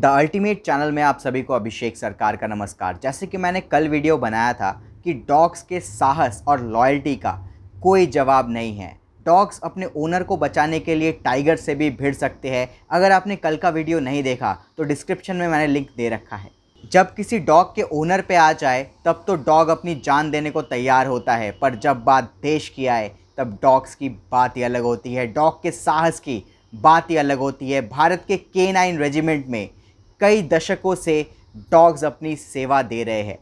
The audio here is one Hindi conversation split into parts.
द अल्टीमेट चैनल में आप सभी को अभिषेक सरकार का नमस्कार जैसे कि मैंने कल वीडियो बनाया था कि डॉग्स के साहस और लॉयल्टी का कोई जवाब नहीं है डॉग्स अपने ओनर को बचाने के लिए टाइगर से भी भिड़ सकते हैं अगर आपने कल का वीडियो नहीं देखा तो डिस्क्रिप्शन में मैंने लिंक दे रखा है जब किसी डॉग के ओनर पे आ जाए तब तो डॉग अपनी जान देने को तैयार होता है पर जब बात देश की आए तब डॉग्स की बात ही अलग होती है डॉग के साहस की बात ही अलग होती है भारत के के नाइन रेजिमेंट में कई दशकों से डॉग्स अपनी सेवा दे रहे हैं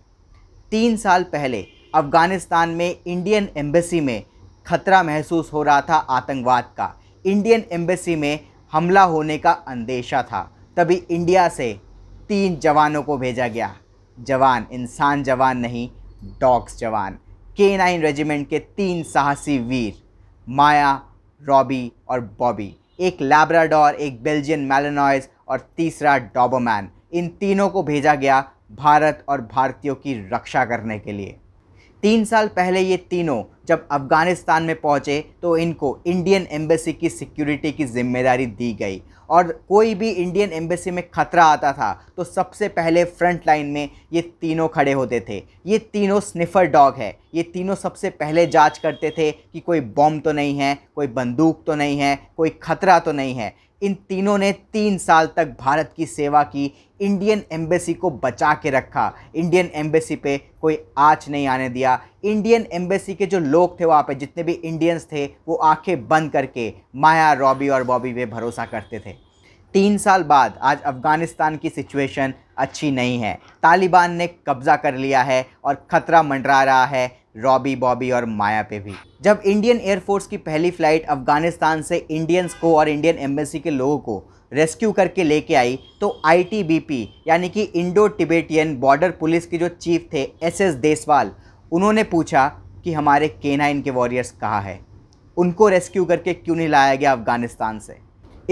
तीन साल पहले अफ़गानिस्तान में इंडियन एम्बेसी में खतरा महसूस हो रहा था आतंकवाद का इंडियन एम्बेसी में हमला होने का अंदेशा था तभी इंडिया से तीन जवानों को भेजा गया जवान इंसान जवान नहीं डॉग्स जवान के नाइन रेजिमेंट के तीन साहसी वीर माया रॉबी और बॉबी एक लैब्राडोर एक बेल्जियन मैलोनॉइज और तीसरा डॉबोमैन इन तीनों को भेजा गया भारत और भारतीयों की रक्षा करने के लिए तीन साल पहले ये तीनों जब अफ़गानिस्तान में पहुँचे तो इनको इंडियन एम्बेसी की सिक्योरिटी की जिम्मेदारी दी गई और कोई भी इंडियन एम्बेसी में ख़तरा आता था तो सबसे पहले फ्रंट लाइन में ये तीनों खड़े होते थे ये तीनों स्निफ़र डॉग है ये तीनों सबसे पहले जांच करते थे कि कोई बॉम्ब तो नहीं है कोई बंदूक तो नहीं है कोई ख़तरा तो नहीं है इन तीनों ने तीन साल तक भारत की सेवा की इंडियन एम्बेसी को बचा के रखा इंडियन एम्बेसी पे कोई आँच नहीं आने दिया इंडियन एम्बेसी के जो लोग थे वहाँ पे जितने भी इंडियंस थे वो आंखें बंद करके माया रॉबी और बॉबी पे भरोसा करते थे तीन साल बाद आज अफ़गानिस्तान की सिचुएशन अच्छी नहीं है तालिबान ने कब्ज़ा कर लिया है और ख़तरा मंडरा रहा है रॉबी बॉबी और माया पे भी जब इंडियन एयरफोर्स की पहली फ्लाइट अफगानिस्तान से इंडियंस को और इंडियन एम्बेसी के लोगों को रेस्क्यू करके लेके आई तो आईटीबीपी यानी कि इंडो टिबेटियन बॉर्डर पुलिस के जो चीफ थे एस एस देसवाल उन्होंने पूछा कि हमारे केना इनके वॉरियर्स कहाँ है उनको रेस्क्यू करके क्यों नहीं लाया गया अफगानिस्तान से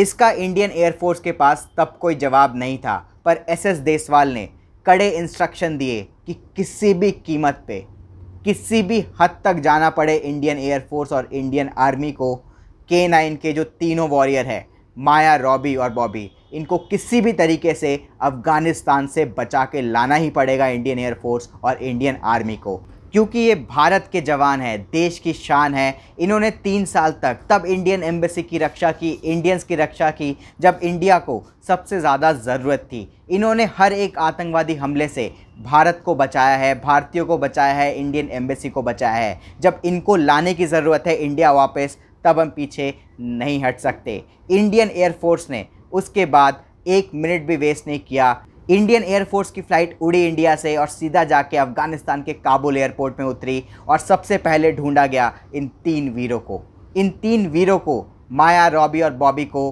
इसका इंडियन एयरफोर्स के पास तब कोई जवाब नहीं था पर एस एस देसवाल ने कड़े इंस्ट्रक्शन दिए कि किसी भी कीमत पे किसी भी हद तक जाना पड़े इंडियन एयरफोर्स और इंडियन आर्मी को के नाइन के जो तीनों वॉरियर हैं माया रॉबी और बॉबी इनको किसी भी तरीके से अफ़गानिस्तान से बचा के लाना ही पड़ेगा इंडियन एयरफोर्स और इंडियन आर्मी को क्योंकि ये भारत के जवान हैं देश की शान है इन्होंने तीन साल तक तब इंडियन एम्बेसी की रक्षा की इंडियंस की रक्षा की जब इंडिया को सबसे ज़्यादा ज़रूरत थी इन्होंने हर एक आतंकवादी हमले से भारत को बचाया है भारतीयों को बचाया है इंडियन एम्बेसी को बचाया है जब इनको लाने की ज़रूरत है इंडिया वापस तब हम पीछे नहीं हट सकते इंडियन एयरफोर्स ने उसके बाद एक मिनट भी वेस्ट नहीं किया इंडियन एयरफोर्स की फ़्लाइट उड़ी इंडिया से और सीधा जाके अफ़गानिस्तान के काबुल एयरपोर्ट में उतरी और सबसे पहले ढूंढा गया इन तीन वीरों को इन तीन वीरों को माया रॉबी और बॉबी को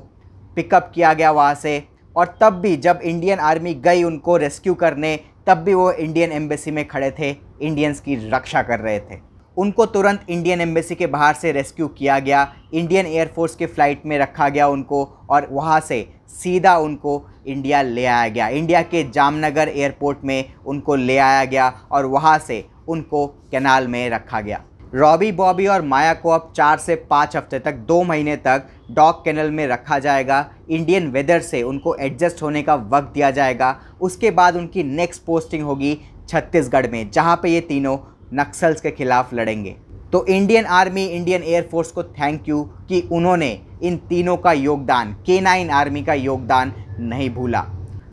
पिकअप किया गया वहाँ से और तब भी जब इंडियन आर्मी गई उनको रेस्क्यू करने तब भी वो इंडियन एम्बेसी में खड़े थे इंडियंस की रक्षा कर रहे थे उनको तुरंत इंडियन एम्बेसी के बाहर से रेस्क्यू किया गया इंडियन एयरफोर्स के फ़्लाइट में रखा गया उनको और वहाँ से सीधा उनको इंडिया ले आया गया इंडिया के जामनगर एयरपोर्ट में उनको ले आया गया और वहाँ से उनको कैनाल में रखा गया रॉबी बॉबी और माया को अब चार से पाँच हफ्ते तक दो महीने तक डॉग कैनल में रखा जाएगा इंडियन वेदर से उनको एडजस्ट होने का वक्त दिया जाएगा उसके बाद उनकी नेक्स्ट पोस्टिंग होगी छत्तीसगढ़ में जहाँ पे ये तीनों नक्सल्स के खिलाफ लड़ेंगे तो इंडियन आर्मी इंडियन एयरफोर्स को थैंक यू कि उन्होंने इन तीनों का योगदान के नाइन आर्मी का योगदान नहीं भूला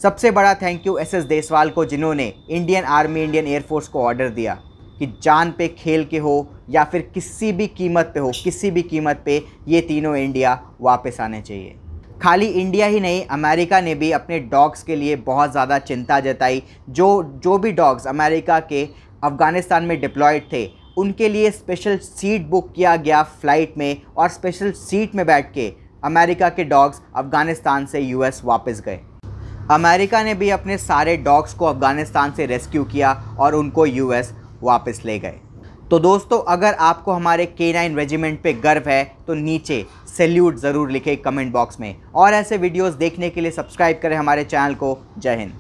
सबसे बड़ा thank you S S Deswal को जिन्होंने इंडियन आर्मी इंडियन एयरफोर्स को ऑर्डर दिया कि जान पे खेल के हो या फिर किसी भी कीमत पे हो किसी भी कीमत पे ये तीनों इंडिया वापस आने चाहिए खाली इंडिया ही नहीं अमेरिका ने भी अपने डॉग्स के लिए बहुत ज़्यादा चिंता जताई जो जो भी डॉग्स अमेरिका के अफ़गानिस्तान में डिप्लॉयड थे उनके लिए स्पेशल सीट बुक किया गया फ़्लाइट में और स्पेशल सीट में बैठ के अमेरिका के डॉग्स अफ़गानिस्तान से यूएस वापस गए अमेरिका ने भी अपने सारे डॉग्स को अफ़गानिस्तान से रेस्क्यू किया और उनको यूएस वापस ले गए तो दोस्तों अगर आपको हमारे के नाइन रेजिमेंट पर गर्व है तो नीचे सैल्यूट ज़रूर लिखें कमेंट बॉक्स में और ऐसे वीडियोस देखने के लिए सब्सक्राइब करें हमारे चैनल को जय हिंद